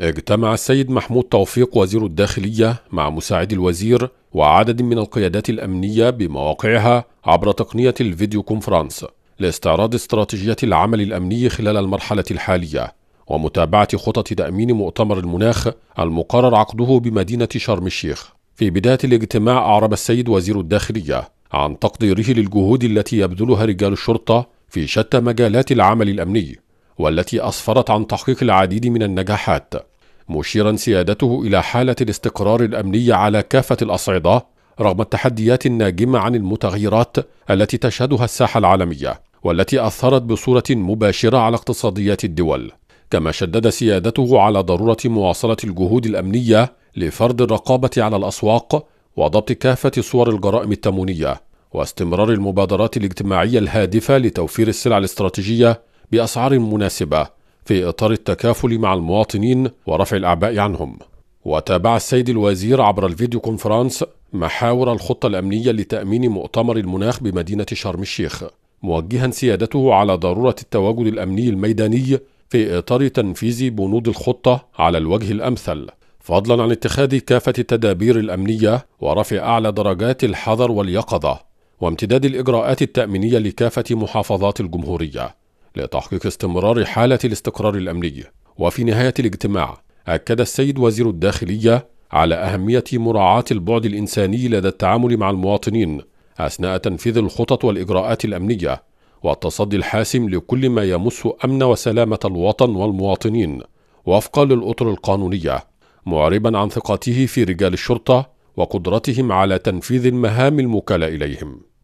اجتمع السيد محمود توفيق وزير الداخلية مع مساعد الوزير وعدد من القيادات الأمنية بمواقعها عبر تقنية الفيديو كونفرانس لاستعراض استراتيجية العمل الأمني خلال المرحلة الحالية ومتابعة خطط تأمين مؤتمر المناخ المقرر عقده بمدينة شرم الشيخ. في بداية الاجتماع أعرب السيد وزير الداخلية عن تقديره للجهود التي يبذلها رجال الشرطة في شتى مجالات العمل الأمني والتي أسفرت عن تحقيق العديد من النجاحات مشيرا سيادته إلى حالة الاستقرار الأمني على كافة الأصعدة رغم التحديات الناجمة عن المتغيرات التي تشهدها الساحة العالمية والتي أثرت بصورة مباشرة على اقتصاديات الدول كما شدد سيادته على ضرورة مواصلة الجهود الأمنية لفرض الرقابة على الأسواق وضبط كافة صور الجرائم التمونية واستمرار المبادرات الاجتماعية الهادفة لتوفير السلع الاستراتيجية بأسعار مناسبة في إطار التكافل مع المواطنين ورفع الأعباء عنهم وتابع السيد الوزير عبر الفيديو كونفرانس محاور الخطة الأمنية لتأمين مؤتمر المناخ بمدينة شرم الشيخ موجها سيادته على ضرورة التواجد الأمني الميداني في إطار تنفيذ بنود الخطة على الوجه الأمثل فضلا عن اتخاذ كافة التدابير الأمنية ورفع أعلى درجات الحذر واليقظة وامتداد الإجراءات التأمينية لكافة محافظات الجمهورية لتحقيق استمرار حالة الاستقرار الأمني وفي نهاية الاجتماع أكد السيد وزير الداخلية على أهمية مراعاة البعد الإنساني لدى التعامل مع المواطنين أثناء تنفيذ الخطط والإجراءات الأمنية والتصدي الحاسم لكل ما يمس أمن وسلامة الوطن والمواطنين وفقا للأطر القانونية معربا عن ثقته في رجال الشرطة وقدرتهم على تنفيذ المهام الموكلة إليهم